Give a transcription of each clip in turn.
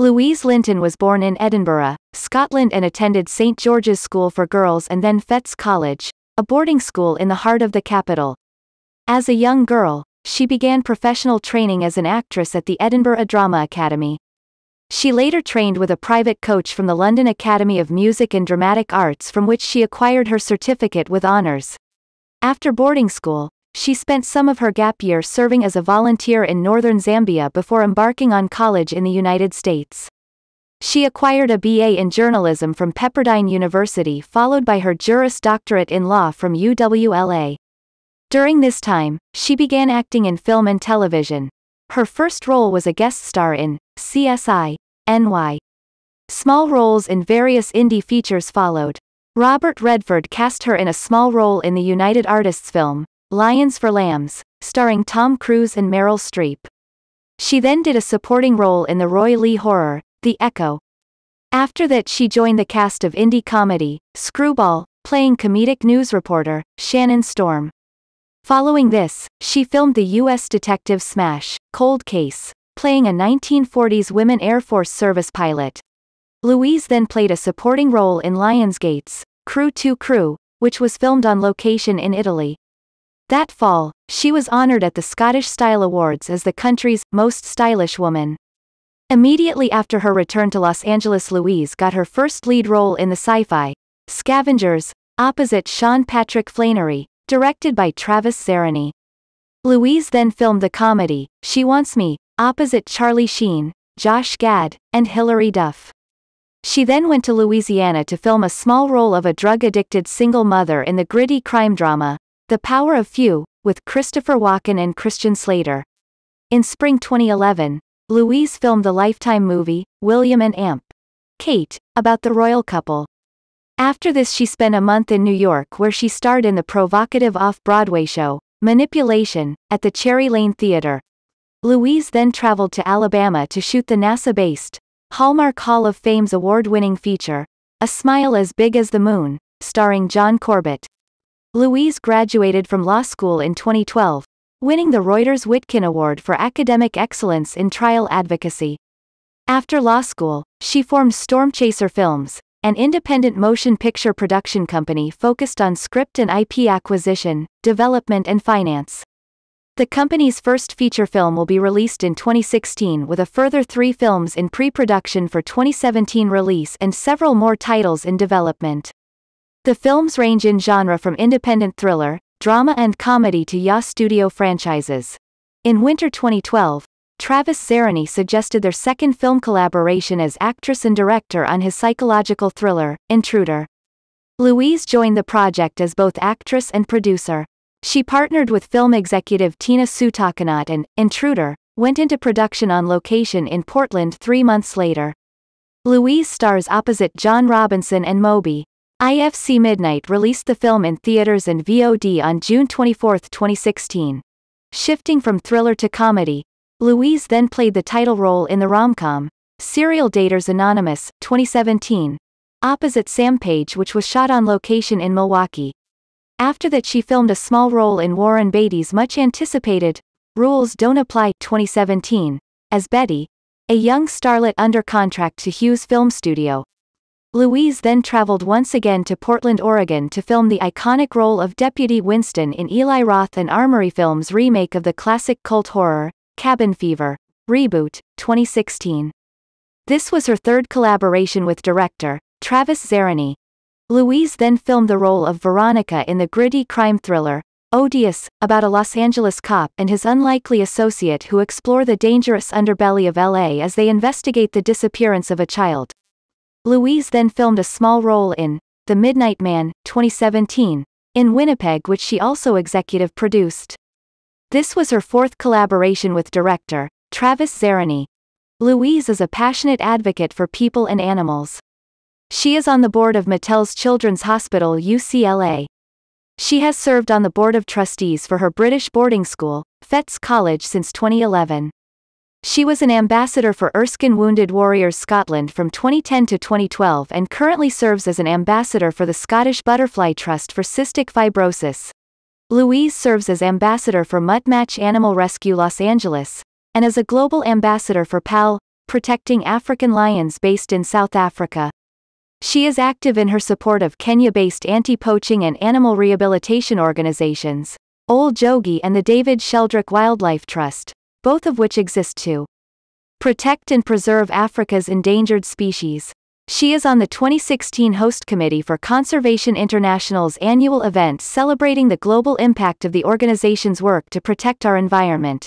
Louise Linton was born in Edinburgh, Scotland and attended St George's School for Girls and then Fettes College, a boarding school in the heart of the capital. As a young girl, she began professional training as an actress at the Edinburgh Drama Academy. She later trained with a private coach from the London Academy of Music and Dramatic Arts from which she acquired her certificate with honours. After boarding school, she spent some of her gap year serving as a volunteer in northern Zambia before embarking on college in the United States. She acquired a BA in journalism from Pepperdine University followed by her Juris Doctorate in Law from UWLA. During this time, she began acting in film and television. Her first role was a guest star in CSI, NY. Small roles in various indie features followed. Robert Redford cast her in a small role in the United Artists film, Lions for Lambs, starring Tom Cruise and Meryl Streep. She then did a supporting role in the Roy Lee horror, The Echo. After that, she joined the cast of indie comedy, Screwball, playing comedic news reporter, Shannon Storm. Following this, she filmed the U.S. detective smash, Cold Case, playing a 1940s women Air Force Service pilot. Louise then played a supporting role in Lionsgate's Crew 2 Crew, which was filmed on location in Italy, that fall, she was honoured at the Scottish Style Awards as the country's most stylish woman. Immediately after her return to Los Angeles, Louise got her first lead role in the sci fi Scavengers, opposite Sean Patrick Flannery, directed by Travis Zarani. Louise then filmed the comedy, She Wants Me, opposite Charlie Sheen, Josh Gad, and Hilary Duff. She then went to Louisiana to film a small role of a drug addicted single mother in the gritty crime drama, the Power of Few, with Christopher Walken and Christian Slater. In spring 2011, Louise filmed the Lifetime movie, William and Amp. Kate, about the royal couple. After this, she spent a month in New York where she starred in the provocative off Broadway show, Manipulation, at the Cherry Lane Theater. Louise then traveled to Alabama to shoot the NASA based, Hallmark Hall of Fame's award winning feature, A Smile as Big as the Moon, starring John Corbett. Louise graduated from law school in 2012, winning the Reuters Witkin Award for Academic Excellence in Trial Advocacy. After law school, she formed Stormchaser Films, an independent motion picture production company focused on script and IP acquisition, development, and finance. The company's first feature film will be released in 2016 with a further three films in pre production for 2017 release and several more titles in development. The films range in genre from independent thriller, drama and comedy to YA studio franchises. In winter 2012, Travis Serani suggested their second film collaboration as actress and director on his psychological thriller, Intruder. Louise joined the project as both actress and producer. She partnered with film executive Tina Sutakanat and, Intruder, went into production on location in Portland three months later. Louise stars opposite John Robinson and Moby, IFC Midnight released the film in theaters and VOD on June 24, 2016. Shifting from thriller to comedy, Louise then played the title role in the rom-com, Serial Daters Anonymous, 2017, opposite Sam Page which was shot on location in Milwaukee. After that she filmed a small role in Warren Beatty's much-anticipated, Rules Don't Apply, 2017, as Betty, a young starlet under contract to Hughes Film Studio. Louise then traveled once again to Portland, Oregon to film the iconic role of Deputy Winston in Eli Roth and Armory Films' remake of the classic cult horror, Cabin Fever, Reboot, 2016. This was her third collaboration with director, Travis Zarani. Louise then filmed the role of Veronica in the gritty crime thriller, Odious, about a Los Angeles cop and his unlikely associate who explore the dangerous underbelly of LA as they investigate the disappearance of a child. Louise then filmed a small role in The Midnight Man, 2017, in Winnipeg, which she also executive produced. This was her fourth collaboration with director Travis Zarani. Louise is a passionate advocate for people and animals. She is on the board of Mattel's Children's Hospital UCLA. She has served on the board of trustees for her British boarding school, Fettes College since 2011. She was an ambassador for Erskine Wounded Warriors Scotland from 2010 to 2012 and currently serves as an ambassador for the Scottish Butterfly Trust for Cystic Fibrosis. Louise serves as ambassador for Muttmatch Animal Rescue Los Angeles, and as a global ambassador for PAL, Protecting African Lions based in South Africa. She is active in her support of Kenya based anti poaching and animal rehabilitation organizations, Old Jogi and the David Sheldrick Wildlife Trust both of which exist to protect and preserve Africa's endangered species. She is on the 2016 host committee for Conservation International's annual event celebrating the global impact of the organization's work to protect our environment.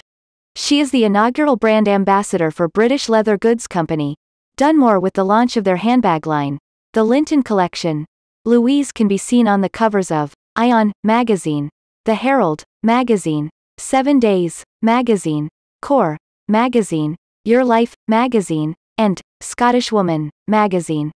She is the inaugural brand ambassador for British leather goods company, Dunmore, with the launch of their handbag line, the Linton Collection. Louise can be seen on the covers of Ion magazine, The Herald magazine, Seven Days magazine, Core magazine, Your Life magazine, and Scottish Woman magazine.